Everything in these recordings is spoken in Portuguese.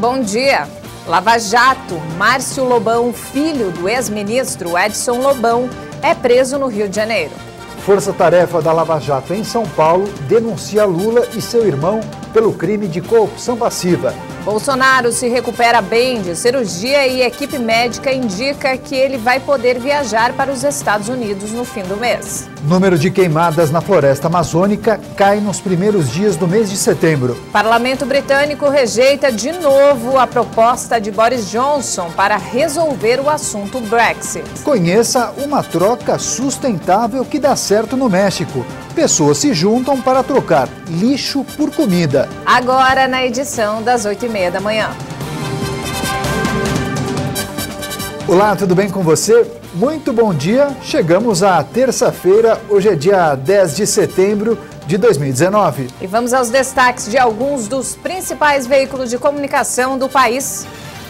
Bom dia. Lava Jato, Márcio Lobão, filho do ex-ministro Edson Lobão, é preso no Rio de Janeiro. Força-tarefa da Lava Jato em São Paulo denuncia Lula e seu irmão pelo crime de corrupção passiva. Bolsonaro se recupera bem de cirurgia e equipe médica indica que ele vai poder viajar para os Estados Unidos no fim do mês. Número de queimadas na floresta amazônica cai nos primeiros dias do mês de setembro. Parlamento britânico rejeita de novo a proposta de Boris Johnson para resolver o assunto Brexit. Conheça uma troca sustentável que dá certo no México pessoas se juntam para trocar lixo por comida. Agora na edição das 8h30 da manhã. Olá, tudo bem com você? Muito bom dia. Chegamos à terça-feira, hoje é dia 10 de setembro de 2019. E vamos aos destaques de alguns dos principais veículos de comunicação do país.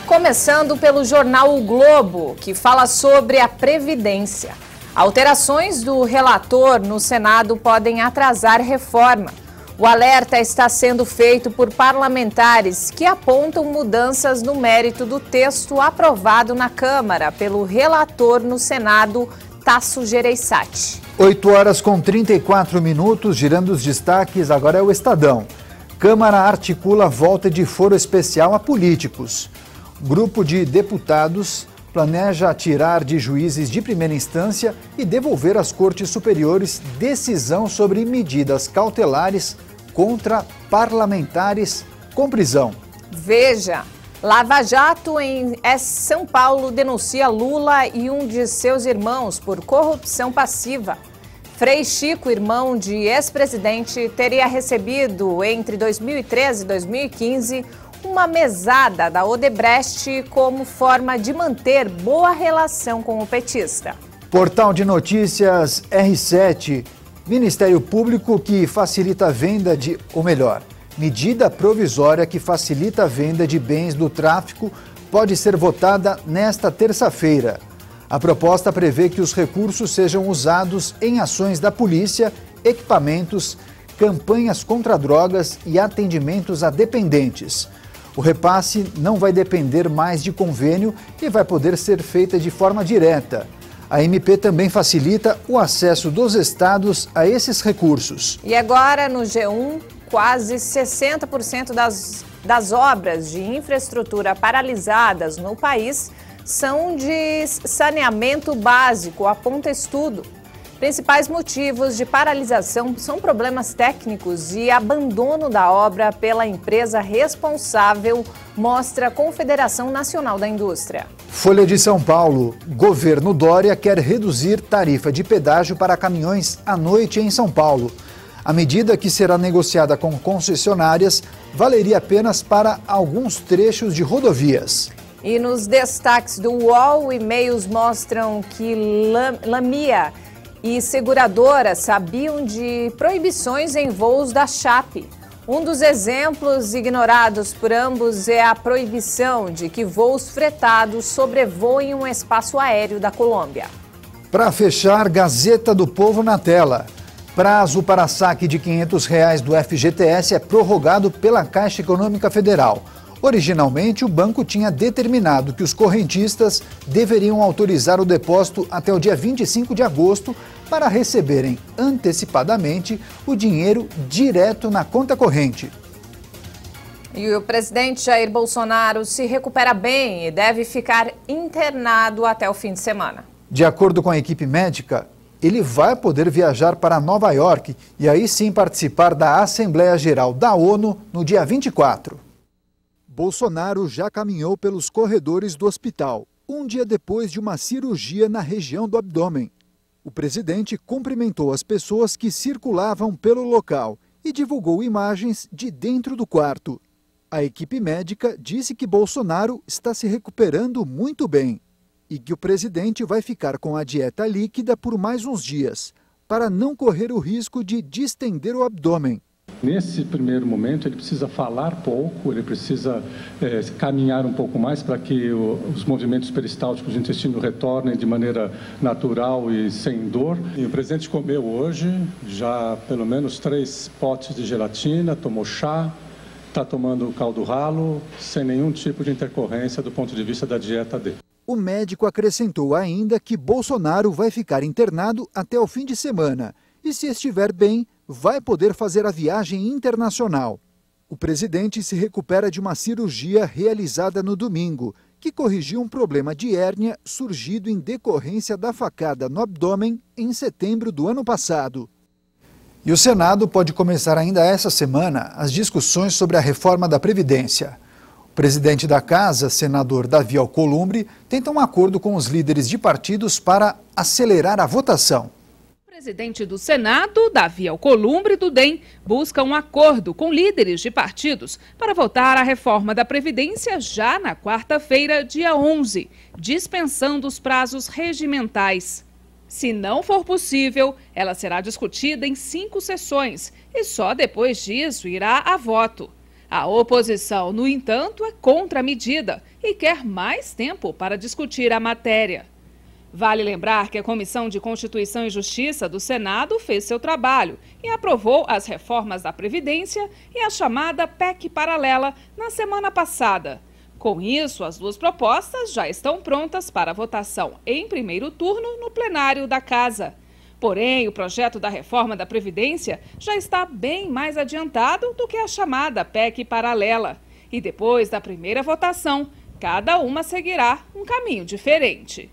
Começando pelo jornal O Globo, que fala sobre a Previdência. Alterações do relator no Senado podem atrasar reforma. O alerta está sendo feito por parlamentares que apontam mudanças no mérito do texto aprovado na Câmara pelo relator no Senado, Tasso Gereissati. 8 horas com 34 minutos, girando os destaques, agora é o Estadão. Câmara articula volta de foro especial a políticos. Grupo de deputados planeja tirar de juízes de primeira instância e devolver às cortes superiores decisão sobre medidas cautelares contra parlamentares com prisão. Veja, Lava Jato em é São Paulo denuncia Lula e um de seus irmãos por corrupção passiva. Frei Chico, irmão de ex-presidente, teria recebido entre 2013 e 2015 uma mesada da Odebrecht como forma de manter boa relação com o petista. Portal de notícias R7. Ministério Público que facilita a venda de, ou melhor, medida provisória que facilita a venda de bens do tráfico pode ser votada nesta terça-feira. A proposta prevê que os recursos sejam usados em ações da polícia, equipamentos, campanhas contra drogas e atendimentos a dependentes. O repasse não vai depender mais de convênio e vai poder ser feita de forma direta. A MP também facilita o acesso dos estados a esses recursos. E agora, no G1, quase 60% das, das obras de infraestrutura paralisadas no país são de saneamento básico, aponta estudo. Principais motivos de paralisação são problemas técnicos e abandono da obra pela empresa responsável, mostra a Confederação Nacional da Indústria. Folha de São Paulo. Governo Dória quer reduzir tarifa de pedágio para caminhões à noite em São Paulo. A medida que será negociada com concessionárias valeria apenas para alguns trechos de rodovias. E nos destaques do UOL, e-mails mostram que Lamia e seguradoras sabiam de proibições em voos da Chape. Um dos exemplos ignorados por ambos é a proibição de que voos fretados sobrevoem um espaço aéreo da Colômbia. Para fechar, Gazeta do Povo na tela. Prazo para saque de R$ 500 reais do FGTS é prorrogado pela Caixa Econômica Federal. Originalmente, o banco tinha determinado que os correntistas deveriam autorizar o depósito até o dia 25 de agosto para receberem antecipadamente o dinheiro direto na conta corrente. E o presidente Jair Bolsonaro se recupera bem e deve ficar internado até o fim de semana. De acordo com a equipe médica, ele vai poder viajar para Nova York e aí sim participar da Assembleia Geral da ONU no dia 24. Bolsonaro já caminhou pelos corredores do hospital, um dia depois de uma cirurgia na região do abdômen. O presidente cumprimentou as pessoas que circulavam pelo local e divulgou imagens de dentro do quarto. A equipe médica disse que Bolsonaro está se recuperando muito bem e que o presidente vai ficar com a dieta líquida por mais uns dias, para não correr o risco de distender o abdômen. Nesse primeiro momento, ele precisa falar pouco, ele precisa é, caminhar um pouco mais para que o, os movimentos peristálticos do intestino retornem de maneira natural e sem dor. E o presidente comeu hoje já pelo menos três potes de gelatina, tomou chá, está tomando caldo ralo, sem nenhum tipo de intercorrência do ponto de vista da dieta dele. O médico acrescentou ainda que Bolsonaro vai ficar internado até o fim de semana e, se estiver bem, vai poder fazer a viagem internacional. O presidente se recupera de uma cirurgia realizada no domingo, que corrigiu um problema de hérnia surgido em decorrência da facada no abdômen em setembro do ano passado. E o Senado pode começar ainda essa semana as discussões sobre a reforma da Previdência. O presidente da Casa, senador Davi Alcolumbre, tenta um acordo com os líderes de partidos para acelerar a votação presidente do Senado, Davi Alcolumbre do DEM, busca um acordo com líderes de partidos para votar a reforma da Previdência já na quarta-feira, dia 11, dispensando os prazos regimentais. Se não for possível, ela será discutida em cinco sessões e só depois disso irá a voto. A oposição, no entanto, é contra a medida e quer mais tempo para discutir a matéria. Vale lembrar que a Comissão de Constituição e Justiça do Senado fez seu trabalho e aprovou as reformas da Previdência e a chamada PEC paralela na semana passada. Com isso, as duas propostas já estão prontas para votação em primeiro turno no plenário da Casa. Porém, o projeto da reforma da Previdência já está bem mais adiantado do que a chamada PEC paralela. E depois da primeira votação, cada uma seguirá um caminho diferente.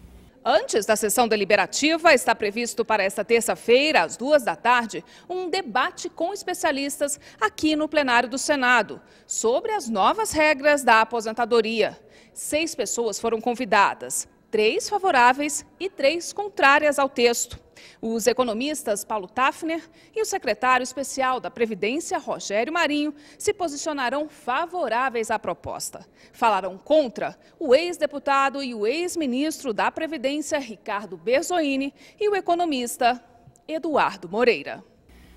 Antes da sessão deliberativa, está previsto para esta terça-feira, às duas da tarde, um debate com especialistas aqui no plenário do Senado sobre as novas regras da aposentadoria. Seis pessoas foram convidadas, três favoráveis e três contrárias ao texto. Os economistas Paulo Tafner e o secretário especial da Previdência, Rogério Marinho, se posicionarão favoráveis à proposta. Falarão contra o ex-deputado e o ex-ministro da Previdência, Ricardo Berzoini, e o economista Eduardo Moreira.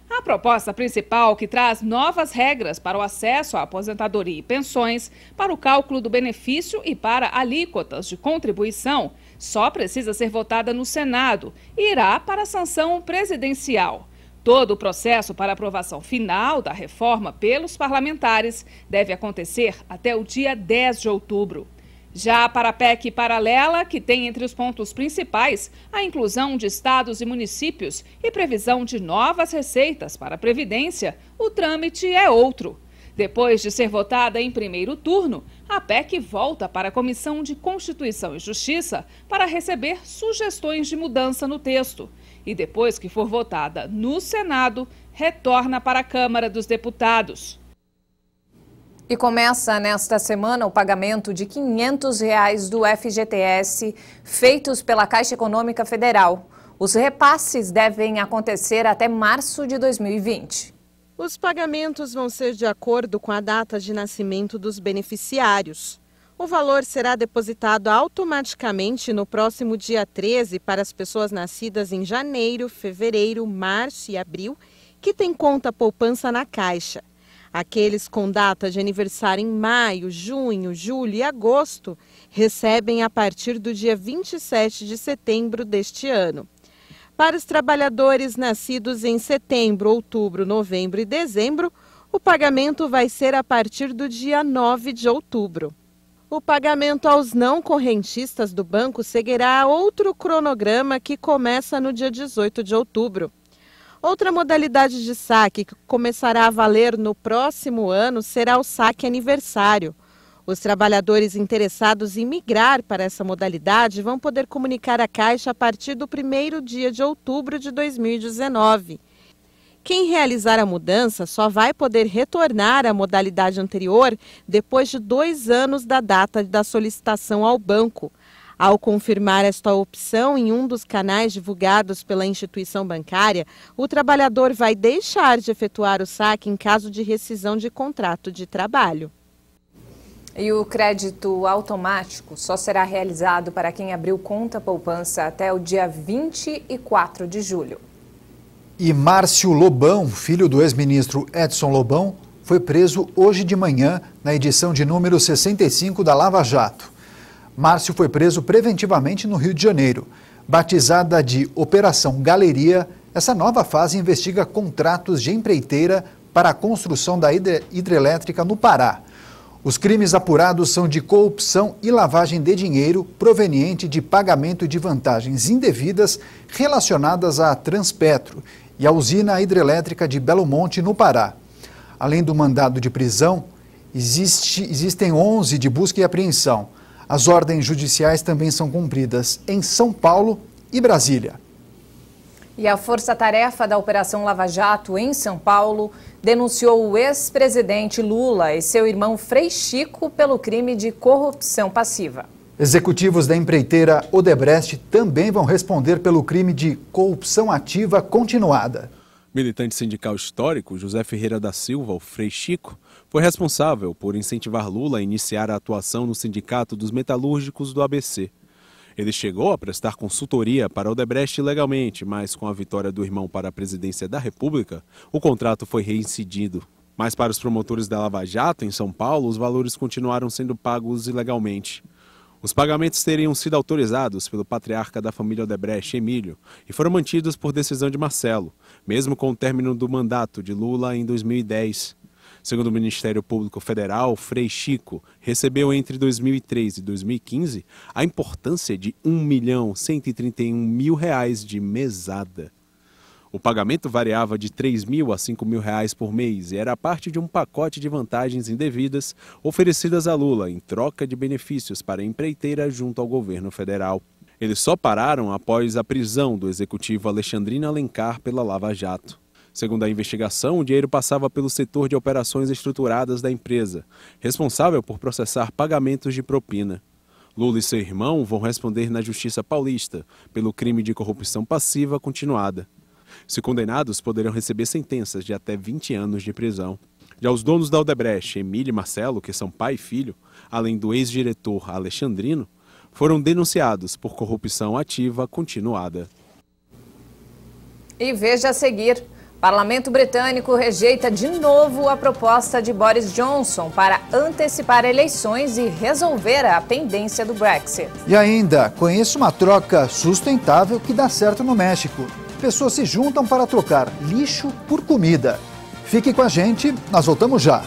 A proposta principal, que traz novas regras para o acesso à aposentadoria e pensões, para o cálculo do benefício e para alíquotas de contribuição, só precisa ser votada no Senado e irá para a sanção presidencial. Todo o processo para aprovação final da reforma pelos parlamentares deve acontecer até o dia 10 de outubro. Já para a PEC paralela, que tem entre os pontos principais a inclusão de estados e municípios e previsão de novas receitas para a Previdência, o trâmite é outro. Depois de ser votada em primeiro turno, a PEC volta para a Comissão de Constituição e Justiça para receber sugestões de mudança no texto. E depois que for votada no Senado, retorna para a Câmara dos Deputados. E começa nesta semana o pagamento de R$ 500 reais do FGTS feitos pela Caixa Econômica Federal. Os repasses devem acontecer até março de 2020. Os pagamentos vão ser de acordo com a data de nascimento dos beneficiários. O valor será depositado automaticamente no próximo dia 13 para as pessoas nascidas em janeiro, fevereiro, março e abril, que têm conta poupança na Caixa. Aqueles com data de aniversário em maio, junho, julho e agosto recebem a partir do dia 27 de setembro deste ano. Para os trabalhadores nascidos em setembro, outubro, novembro e dezembro, o pagamento vai ser a partir do dia 9 de outubro. O pagamento aos não correntistas do banco seguirá outro cronograma que começa no dia 18 de outubro. Outra modalidade de saque que começará a valer no próximo ano será o saque aniversário. Os trabalhadores interessados em migrar para essa modalidade vão poder comunicar a Caixa a partir do primeiro dia de outubro de 2019. Quem realizar a mudança só vai poder retornar à modalidade anterior depois de dois anos da data da solicitação ao banco. Ao confirmar esta opção em um dos canais divulgados pela instituição bancária, o trabalhador vai deixar de efetuar o saque em caso de rescisão de contrato de trabalho. E o crédito automático só será realizado para quem abriu conta poupança até o dia 24 de julho. E Márcio Lobão, filho do ex-ministro Edson Lobão, foi preso hoje de manhã na edição de número 65 da Lava Jato. Márcio foi preso preventivamente no Rio de Janeiro. Batizada de Operação Galeria, essa nova fase investiga contratos de empreiteira para a construção da hidrelétrica no Pará. Os crimes apurados são de corrupção e lavagem de dinheiro proveniente de pagamento de vantagens indevidas relacionadas à Transpetro e à usina hidrelétrica de Belo Monte, no Pará. Além do mandado de prisão, existe, existem 11 de busca e apreensão. As ordens judiciais também são cumpridas em São Paulo e Brasília. E a força-tarefa da Operação Lava Jato em São Paulo denunciou o ex-presidente Lula e seu irmão Frei Chico pelo crime de corrupção passiva. Executivos da empreiteira Odebrecht também vão responder pelo crime de corrupção ativa continuada. Militante sindical histórico José Ferreira da Silva, o Frei Chico, foi responsável por incentivar Lula a iniciar a atuação no Sindicato dos Metalúrgicos do ABC. Ele chegou a prestar consultoria para Odebrecht legalmente, mas com a vitória do irmão para a presidência da República, o contrato foi reincidido. Mas para os promotores da Lava Jato, em São Paulo, os valores continuaram sendo pagos ilegalmente. Os pagamentos teriam sido autorizados pelo patriarca da família Odebrecht, Emílio, e foram mantidos por decisão de Marcelo, mesmo com o término do mandato de Lula em 2010. Segundo o Ministério Público Federal, Frei Chico recebeu entre 2003 e 2015 a importância de R$ 1.131.000 de mesada. O pagamento variava de R$ 3.000 a R$ 5.000 por mês e era parte de um pacote de vantagens indevidas oferecidas a Lula em troca de benefícios para a empreiteira junto ao governo federal. Eles só pararam após a prisão do executivo Alexandrina Alencar pela Lava Jato. Segundo a investigação, o dinheiro passava pelo setor de operações estruturadas da empresa, responsável por processar pagamentos de propina. Lula e seu irmão vão responder na Justiça Paulista pelo crime de corrupção passiva continuada. Se condenados, poderão receber sentenças de até 20 anos de prisão. Já os donos da Aldebrecht, Emílio e Marcelo, que são pai e filho, além do ex-diretor Alexandrino, foram denunciados por corrupção ativa continuada. E veja a seguir. Parlamento britânico rejeita de novo a proposta de Boris Johnson para antecipar eleições e resolver a pendência do Brexit. E ainda, conheça uma troca sustentável que dá certo no México. Pessoas se juntam para trocar lixo por comida. Fique com a gente, nós voltamos já.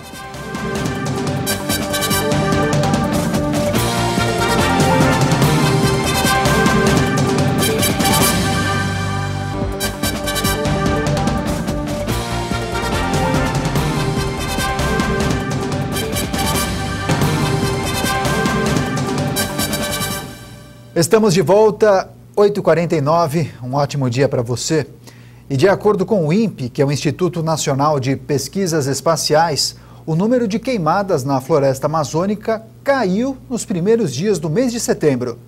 Estamos de volta, 8h49, um ótimo dia para você. E de acordo com o INPE, que é o Instituto Nacional de Pesquisas Espaciais, o número de queimadas na floresta amazônica caiu nos primeiros dias do mês de setembro.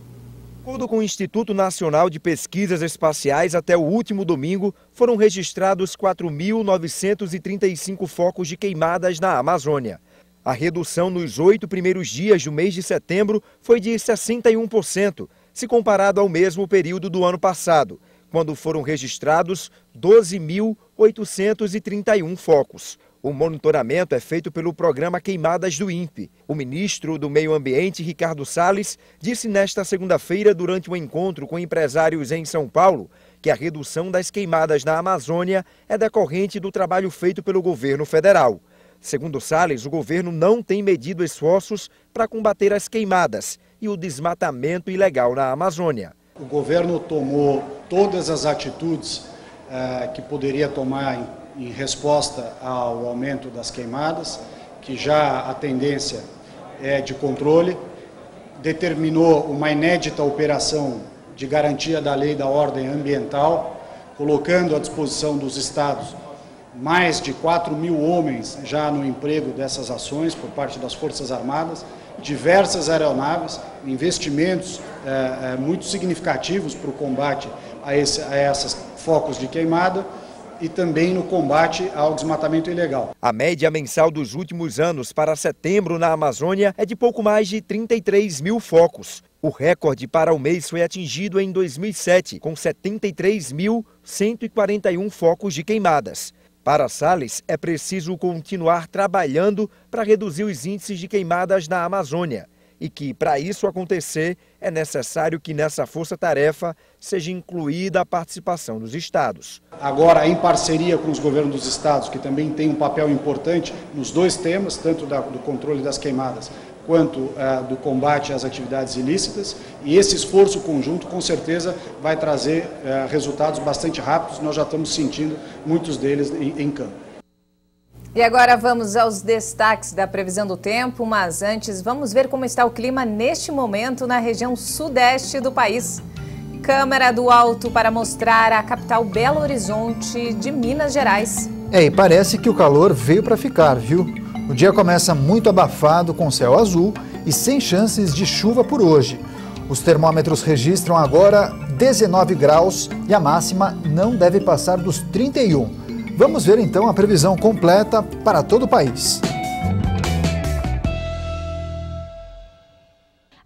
De acordo com o Instituto Nacional de Pesquisas Espaciais, até o último domingo foram registrados 4.935 focos de queimadas na Amazônia. A redução nos oito primeiros dias do mês de setembro foi de 61%, se comparado ao mesmo período do ano passado, quando foram registrados 12.831 focos. O monitoramento é feito pelo programa Queimadas do INPE. O ministro do Meio Ambiente, Ricardo Salles, disse nesta segunda-feira, durante um encontro com empresários em São Paulo, que a redução das queimadas na Amazônia é decorrente do trabalho feito pelo governo federal. Segundo Salles, o governo não tem medido esforços para combater as queimadas e o desmatamento ilegal na Amazônia. O governo tomou todas as atitudes eh, que poderia tomar em, em resposta ao aumento das queimadas, que já a tendência é de controle, determinou uma inédita operação de garantia da lei da ordem ambiental, colocando à disposição dos estados mais de 4 mil homens já no emprego dessas ações por parte das Forças Armadas, diversas aeronaves, investimentos é, é, muito significativos para o combate a, esse, a essas focos de queimada e também no combate ao desmatamento ilegal. A média mensal dos últimos anos para setembro na Amazônia é de pouco mais de 33 mil focos. O recorde para o mês foi atingido em 2007, com 73.141 focos de queimadas. Para Salles, é preciso continuar trabalhando para reduzir os índices de queimadas na Amazônia e que, para isso acontecer, é necessário que nessa força-tarefa seja incluída a participação dos estados. Agora, em parceria com os governos dos estados, que também têm um papel importante nos dois temas, tanto da, do controle das queimadas quanto ah, do combate às atividades ilícitas e esse esforço conjunto com certeza vai trazer ah, resultados bastante rápidos, nós já estamos sentindo muitos deles em, em campo. E agora vamos aos destaques da previsão do tempo, mas antes vamos ver como está o clima neste momento na região sudeste do país. Câmera do alto para mostrar a capital Belo Horizonte de Minas Gerais. É, e parece que o calor veio para ficar, viu? O dia começa muito abafado, com céu azul e sem chances de chuva por hoje. Os termômetros registram agora 19 graus e a máxima não deve passar dos 31. Vamos ver então a previsão completa para todo o país.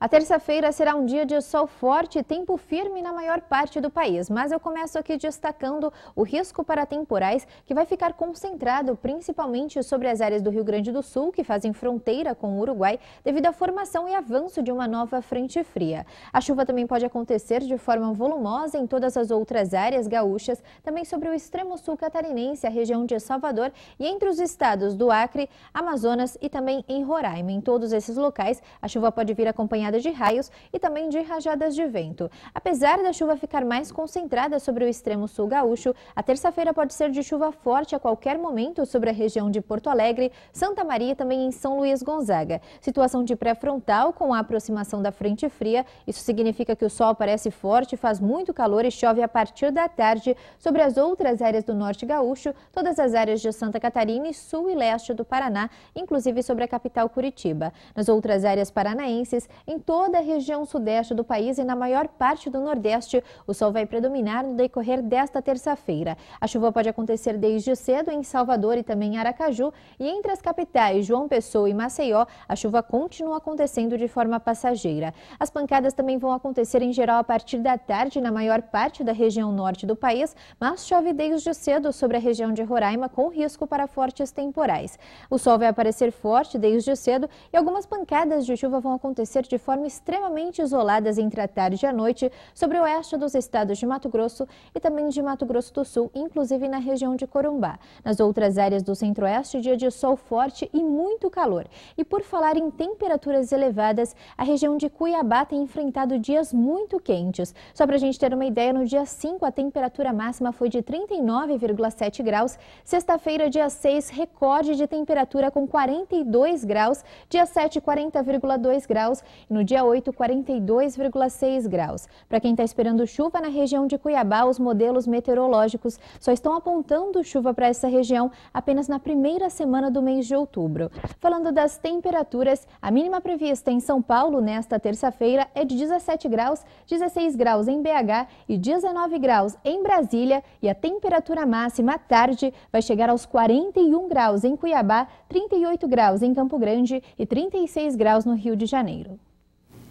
A terça-feira será um dia de sol forte e tempo firme na maior parte do país, mas eu começo aqui destacando o risco para temporais que vai ficar concentrado principalmente sobre as áreas do Rio Grande do Sul, que fazem fronteira com o Uruguai, devido à formação e avanço de uma nova frente fria. A chuva também pode acontecer de forma volumosa em todas as outras áreas gaúchas, também sobre o extremo sul catarinense, a região de Salvador e entre os estados do Acre, Amazonas e também em Roraima. Em todos esses locais, a chuva pode vir acompanhada acompanhada de raios e também de rajadas de vento. Apesar da chuva ficar mais concentrada sobre o extremo sul gaúcho, a terça-feira pode ser de chuva forte a qualquer momento sobre a região de Porto Alegre, Santa Maria e também em São Luís Gonzaga. Situação de pré-frontal com a aproximação da frente fria. Isso significa que o sol aparece forte, faz muito calor e chove a partir da tarde sobre as outras áreas do norte gaúcho, todas as áreas de Santa Catarina e sul e leste do Paraná, inclusive sobre a capital Curitiba. Nas outras áreas paranaenses, em toda a região sudeste do país e na maior parte do nordeste. O sol vai predominar no decorrer desta terça-feira. A chuva pode acontecer desde cedo em Salvador e também em Aracaju. E entre as capitais João Pessoa e Maceió, a chuva continua acontecendo de forma passageira. As pancadas também vão acontecer em geral a partir da tarde na maior parte da região norte do país, mas chove desde cedo sobre a região de Roraima com risco para fortes temporais. O sol vai aparecer forte desde cedo e algumas pancadas de chuva vão acontecer de forma forma extremamente isoladas entre a tarde e a noite sobre o oeste dos estados de Mato Grosso e também de Mato Grosso do Sul, inclusive na região de Corumbá. Nas outras áreas do centro-oeste, dia de sol forte e muito calor. E por falar em temperaturas elevadas, a região de Cuiabá tem enfrentado dias muito quentes. Só para a gente ter uma ideia, no dia 5 a temperatura máxima foi de 39,7 graus. Sexta-feira, dia 6, recorde de temperatura com 42 graus. Dia 7, 40,2 graus. E no no dia 8, 42,6 graus. Para quem está esperando chuva na região de Cuiabá, os modelos meteorológicos só estão apontando chuva para essa região apenas na primeira semana do mês de outubro. Falando das temperaturas, a mínima prevista em São Paulo nesta terça-feira é de 17 graus, 16 graus em BH e 19 graus em Brasília. E a temperatura máxima à tarde vai chegar aos 41 graus em Cuiabá, 38 graus em Campo Grande e 36 graus no Rio de Janeiro.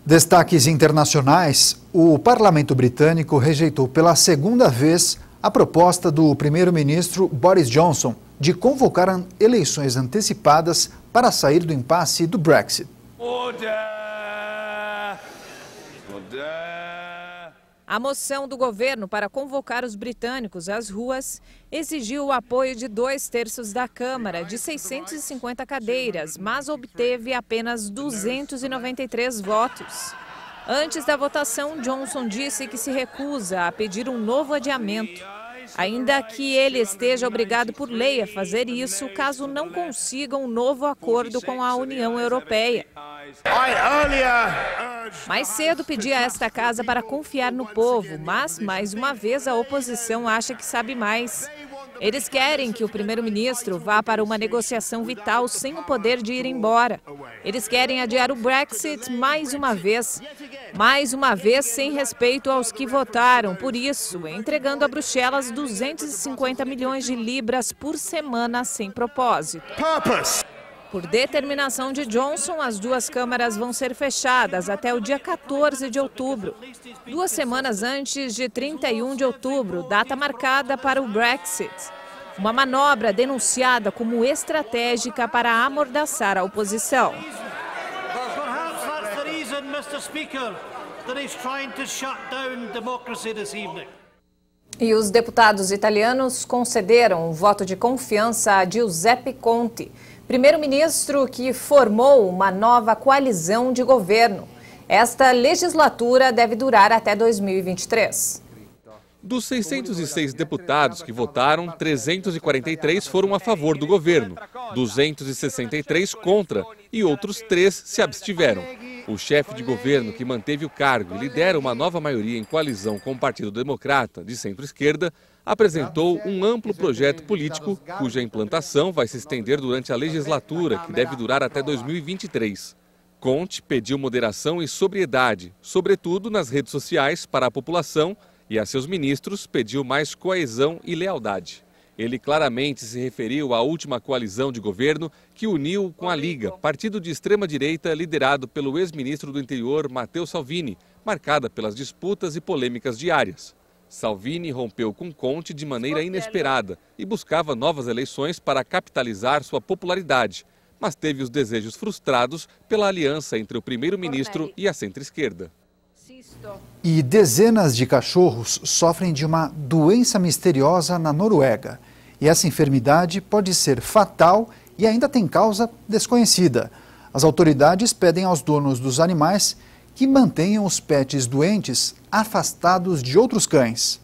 Destaques internacionais: o parlamento britânico rejeitou pela segunda vez a proposta do primeiro-ministro Boris Johnson de convocar eleições antecipadas para sair do impasse do Brexit. Order. A moção do governo para convocar os britânicos às ruas exigiu o apoio de dois terços da Câmara, de 650 cadeiras, mas obteve apenas 293 votos. Antes da votação, Johnson disse que se recusa a pedir um novo adiamento. Ainda que ele esteja obrigado por lei a fazer isso caso não consiga um novo acordo com a União Europeia. I earlier mais cedo pedi a esta casa para confiar no povo, mas mais uma vez a oposição acha que sabe mais. Eles querem que o primeiro-ministro vá para uma negociação vital sem o poder de ir embora. Eles querem adiar o Brexit mais uma vez. Mais uma vez, sem respeito aos que votaram, por isso, entregando a Bruxelas 250 milhões de libras por semana sem propósito. Purpose. Por determinação de Johnson, as duas câmaras vão ser fechadas até o dia 14 de outubro, duas semanas antes de 31 de outubro, data marcada para o Brexit. Uma manobra denunciada como estratégica para amordaçar a oposição. E os deputados italianos concederam o voto de confiança a Giuseppe Conte. Primeiro-ministro que formou uma nova coalizão de governo. Esta legislatura deve durar até 2023. Dos 606 deputados que votaram, 343 foram a favor do governo, 263 contra e outros três se abstiveram. O chefe de governo que manteve o cargo e lidera uma nova maioria em coalizão com o Partido Democrata de centro-esquerda apresentou um amplo projeto político, cuja implantação vai se estender durante a legislatura, que deve durar até 2023. Conte pediu moderação e sobriedade, sobretudo nas redes sociais, para a população e a seus ministros pediu mais coesão e lealdade. Ele claramente se referiu à última coalizão de governo que uniu com a Liga, partido de extrema-direita liderado pelo ex-ministro do interior Matteo Salvini, marcada pelas disputas e polêmicas diárias. Salvini rompeu com Conte de maneira inesperada e buscava novas eleições para capitalizar sua popularidade, mas teve os desejos frustrados pela aliança entre o primeiro-ministro e a centro-esquerda. E dezenas de cachorros sofrem de uma doença misteriosa na Noruega. E essa enfermidade pode ser fatal e ainda tem causa desconhecida. As autoridades pedem aos donos dos animais que mantenham os pets doentes afastados de outros cães.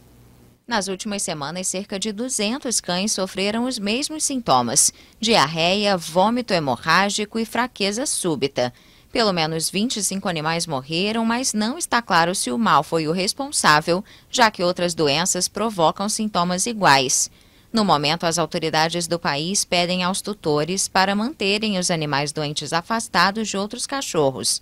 Nas últimas semanas, cerca de 200 cães sofreram os mesmos sintomas: diarreia, vômito hemorrágico e fraqueza súbita. Pelo menos 25 animais morreram, mas não está claro se o mal foi o responsável, já que outras doenças provocam sintomas iguais. No momento, as autoridades do país pedem aos tutores para manterem os animais doentes afastados de outros cachorros.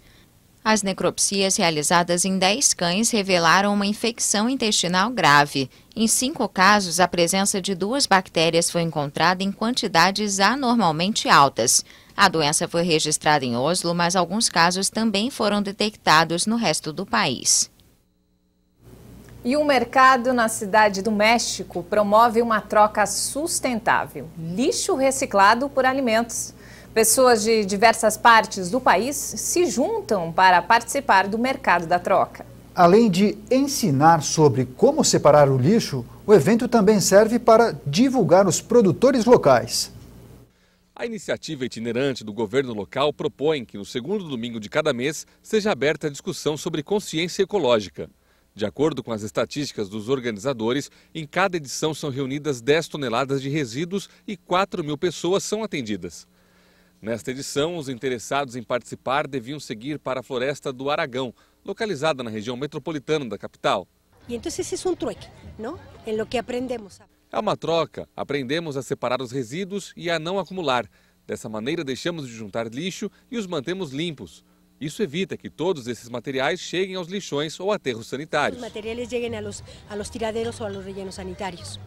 As necropsias realizadas em 10 cães revelaram uma infecção intestinal grave. Em cinco casos, a presença de duas bactérias foi encontrada em quantidades anormalmente altas. A doença foi registrada em Oslo, mas alguns casos também foram detectados no resto do país. E um mercado na cidade do México promove uma troca sustentável: lixo reciclado por alimentos. Pessoas de diversas partes do país se juntam para participar do mercado da troca. Além de ensinar sobre como separar o lixo, o evento também serve para divulgar os produtores locais. A iniciativa itinerante do governo local propõe que no segundo domingo de cada mês seja aberta a discussão sobre consciência ecológica. De acordo com as estatísticas dos organizadores, em cada edição são reunidas 10 toneladas de resíduos e 4 mil pessoas são atendidas. Nesta edição, os interessados em participar deviam seguir para a Floresta do Aragão, localizada na região metropolitana da capital. E então esse é um truque, não? Em é lo que aprendemos. É uma troca. Aprendemos a separar os resíduos e a não acumular. Dessa maneira, deixamos de juntar lixo e os mantemos limpos. Isso evita que todos esses materiais cheguem aos lixões ou aterros sanitários. Os materiais cheguem aos, aos tiradeiros ou aos rellenos sanitários.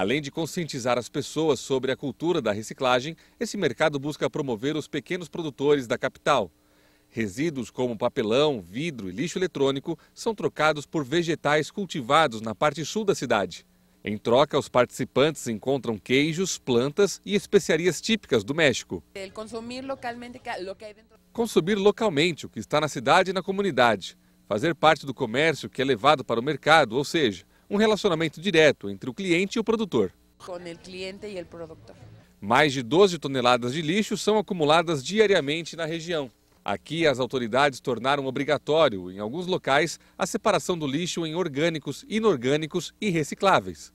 Além de conscientizar as pessoas sobre a cultura da reciclagem, esse mercado busca promover os pequenos produtores da capital. Resíduos como papelão, vidro e lixo eletrônico são trocados por vegetais cultivados na parte sul da cidade. Em troca, os participantes encontram queijos, plantas e especiarias típicas do México. Consumir localmente o que está na cidade e na comunidade. Fazer parte do comércio que é levado para o mercado, ou seja, um relacionamento direto entre o cliente e o produtor. Com o cliente e o produtor. Mais de 12 toneladas de lixo são acumuladas diariamente na região. Aqui, as autoridades tornaram obrigatório, em alguns locais, a separação do lixo em orgânicos, inorgânicos e recicláveis.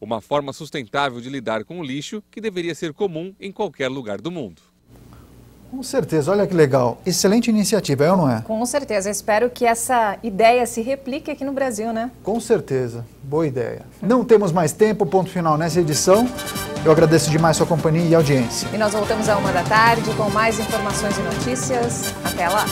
Uma forma sustentável de lidar com o lixo que deveria ser comum em qualquer lugar do mundo. Com certeza, olha que legal. Excelente iniciativa, é ou não é? Com certeza, espero que essa ideia se replique aqui no Brasil, né? Com certeza, boa ideia. Não temos mais tempo, ponto final nessa edição. Eu agradeço demais sua companhia e audiência. E nós voltamos à uma da tarde com mais informações e notícias. Até lá!